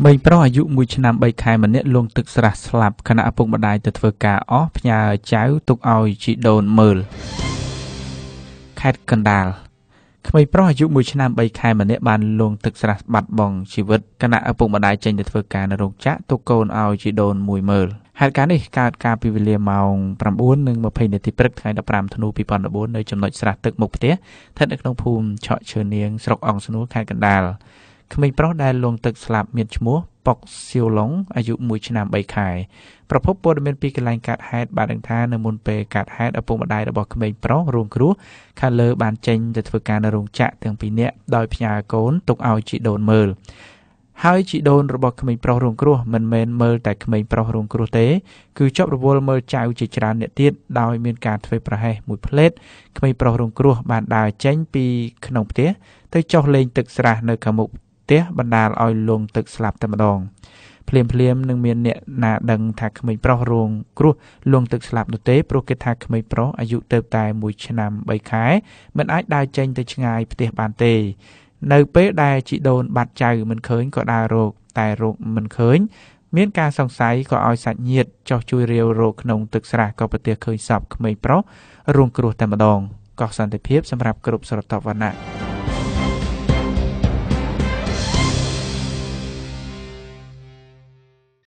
ក្មេងប្រុសអាយុ1ឆ្នាំ3ខែម្នាក់លង់ទឹកស្រះស្លាប់ខណៈឪពុកម្ដាយទៅធ្វើការអស់ផ្ញើចៅទុកឲ្យជីដូនមើលខេត្តកណ្ដាលក្មេងប្រុសអាយុ1ឆ្នាំ3ខែម្នាក់បានលង់ទឹកស្រះបាត់បង់ជីវិតខណៈឪពុកម្ដាយចេញទៅធ្វើការនៅរោងចក្រទុកកូនឲ្យជីដូនមួយមើលហេតុការណ៍នេះកើតការពីវេលាម៉ោង9:20នាទីព្រឹកថ្ងៃ15ធ្នូ2014នៅចំណុចស្រះទឹកមុខផ្ទះស្ថិតនៅក្នុងភូមិឆក់ឈើនាងស្រុកអង្គស្នួលខេត្តកណ្ដាលក្មេងប្រុសដែលលង់ទឹកស្លាប់មានឈ្មោះប៉ុកសៀវឡុងអាយុ1ឆ្នាំ3ខែប្រភពព័ត៌មានពីកន្លែងកើតហេតុបានដឹងថានៅមុនពេលកើតហេតុឪពុកម្ដាយរបស់ក្មេងប្រុសរងគ្រោះ ខាងលើបានចេញទៅធ្វើការនៅរោងចក្រទាំងពីរនាក់ដោយផ្ញើកូនទុកឲ្យជីដូនមើលហើយជីដូនរបស់ក្មេងប្រុសរងគ្រោះមិនមែនមើលតែក្មេងប្រុសរងគ្រោះទេ គឺជាប់រវល់មើលចៅជាច្រើនអ្នកទៀតដោយមានការធ្វើប្រហែសមួយផ្លេតក្មេងប្រុសរងគ្រោះបានដើរចេញពីក្នុងផ្ទះទៅចុះលេងទឹកស្រះនៅខាងមុខទះបណ្ដាលឲ្យលងទឹកស្លាប់តែម្ដងភ្លាមភ្លាមនឹងមានអ្នកណាដឹងថាក្មេងប្រុសរងគ្រោះលងទឹកស្លាប់នោះទេព្រោះគេថាក្មេងប្រុសអាយុទៅតែ1ឆ្នាំ3ខែមិនអាចដើរចេញទៅឆ្ងាយផ្ទះបានទេនៅពេលដែលជីដូនបាត់ចៅមិនឃើញក៏ដើររកតែរកមិនឃើញមានការសង្ស័យក៏ឲ្យសាច់ញាតិចោះជួយរាវរកក្នុងទឹកស្រះក៏ប្រទះឃើញសពក្មេងប្រុសរងគ្រោះតែម្ដងកោះសន្តិភាពសម្រាប់គ្រប់ស្រទាប់វណ្ណៈ